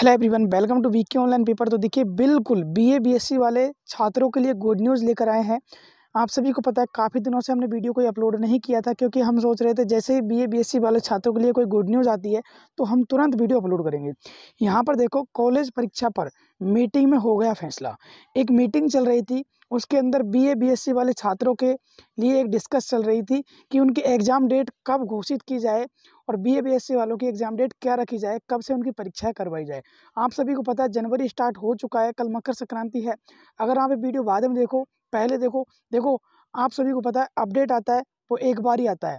hello everyone welcome to V K online paper तो देखिए बिल्कुल बीए बीएससी वाले छात्रों के लिए गुड न्यूज़ लेकर आए हैं आप सभी को पता है काफ़ी दिनों से हमने वीडियो कोई अपलोड नहीं किया था क्योंकि हम सोच रहे थे जैसे ही बी ए बी वाले छात्रों के लिए कोई गुड न्यूज़ आती है तो हम तुरंत वीडियो अपलोड करेंगे यहाँ पर देखो कॉलेज परीक्षा पर मीटिंग में हो गया फैसला एक मीटिंग चल रही थी उसके अंदर बी ए बी वाले छात्रों के लिए एक डिस्कस चल रही थी कि उनकी एग्ज़ाम डेट कब घोषित की जाए और बी ए बी वालों की एग्ज़ाम डेट क्या रखी जाए कब से उनकी परीक्षा करवाई जाए आप सभी को पता है जनवरी स्टार्ट हो चुका है कल मकर संक्रांति है अगर आप वीडियो बाद में देखो पहले देखो देखो आप सभी को पता है अपडेट आता है वो एक बार ही आता है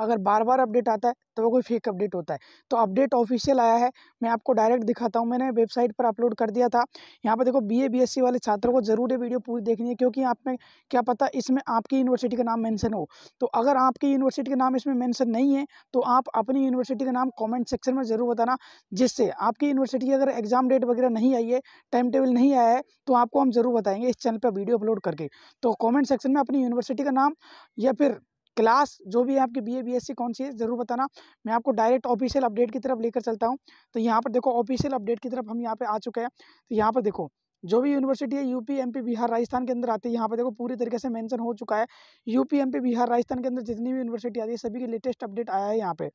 अगर बार बार अपडेट आता है तो वो कोई फेक अपडेट होता है तो अपडेट ऑफिशियल आया है मैं आपको डायरेक्ट दिखाता हूँ मैंने वेबसाइट पर अपलोड कर दिया था यहाँ पर देखो बीए बीएससी वाले छात्रों को ज़रूर ये वीडियो पूरी देखनी है क्योंकि आप में क्या पता इसमें आपकी यूनिवर्सिटी का नाम मैंसन हो तो अगर आपकी यूनिवर्सिटी का नाम इसमें मैंसन नहीं है तो आप अपनी यूनिवर्सिटी का नाम कॉमेंट सेक्शन में ज़रूर बताना जिससे आपकी यूनिवर्सिटी की अगर एग्ज़ाम डेट वगैरह नहीं आई है टाइम टेबल नहीं आया है तो आपको हम ज़रूर बताएंगे इस चैनल पर वीडियो अपलोड करके तो कॉमेंट सेक्शन में अपनी यूनिवर्सिटी का नाम या फिर क्लास जो भी है आपकी B A B S C कौन सी है ज़रूर बताना मैं आपको डायरेक्ट ऑफिशियल अपडेट की तरफ लेकर चलता हूँ तो यहाँ पर देखो ऑफिशियल अपडेट की तरफ हम यहाँ पर आ चुके हैं तो यहाँ पर देखो जो भी यूनिवर्सिटी है यूपी एमपी बिहार राजस्थान के अंदर आती है यहाँ पर देखो पूरी तरीके से मेंशन हो चुका है यूपी एमपी बिहार राजस्थान के अंदर जितनी भी यूनिवर्सिटी आती है सभी की लेटेस्ट अपडेट आया है यहाँ पे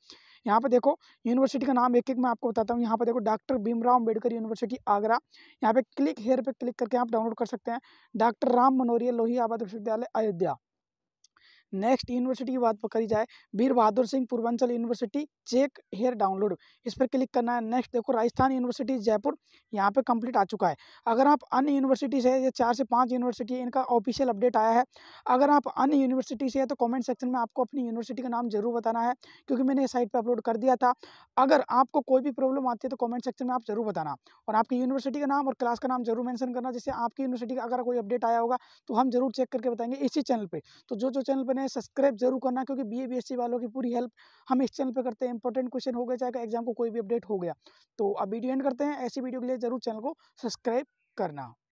यहाँ पे देखो यूनिवर्सिटी का नाम एक एक मैं आपको बताता हूँ यहाँ पे देखो डॉक्टर भीमराव अम्बेडकर यूनिवर्सिटी आगरा यहाँ पे क्लिक हेयर पे क्लिक करके आप डाउनलोड कर सकते हैं डॉक्टर राम मनोरिया लोहिया आबाद विश्वविद्यालय अयोध्या नेक्स्ट यूनिवर्सिटी की बात करी जाए Veer Bahadur Singh Purvanchal university check here download इस पर क्लिक करना है नेक्स्ट देखो राजस्थान यूनिवर्सिटी जयपुर यहाँ पर कंप्लीट आ चुका है अगर आप अन्य यूनिवर्सिटी से या चार से पाँच यूनिवर्सिटी इनका ऑफिशियल अपडेट आया है अगर आप अन्य यूनिवर्सिटी से है तो कॉमेंट सेक्शन में आपको अपनी यूनिवर्सिटी का नाम जरूर बताना है क्योंकि मैंने साइट पर अपलोड कर दिया था अगर आपको कोई भी प्रॉब्लम आती है तो कॉमेंट सेक्शन में आप जरूर बताना और आपकी यूनिवर्सिटी का नाम और क्लास का नाम जरूर मैंशन करना जिससे आपकी यूनिवर्सिटी का अगर कोई अपडेट आया होगा तो हम जरूर चेक करके बताएंगे इसी चैनल पर तो जो जो चैनल पर है सब्सक्राइब जरूर करना क्योंकि बी ए e वालों की पूरी हेल्प हम इस चैनल पर करते हैं इंपॉर्टेंट क्वेश्चन हो गया चाहे एग्जाम को कोई भी अपडेट हो गया तो अब वीडियो एंड करते हैं ऐसी वीडियो के लिए जरूर चैनल को सब्सक्राइब करना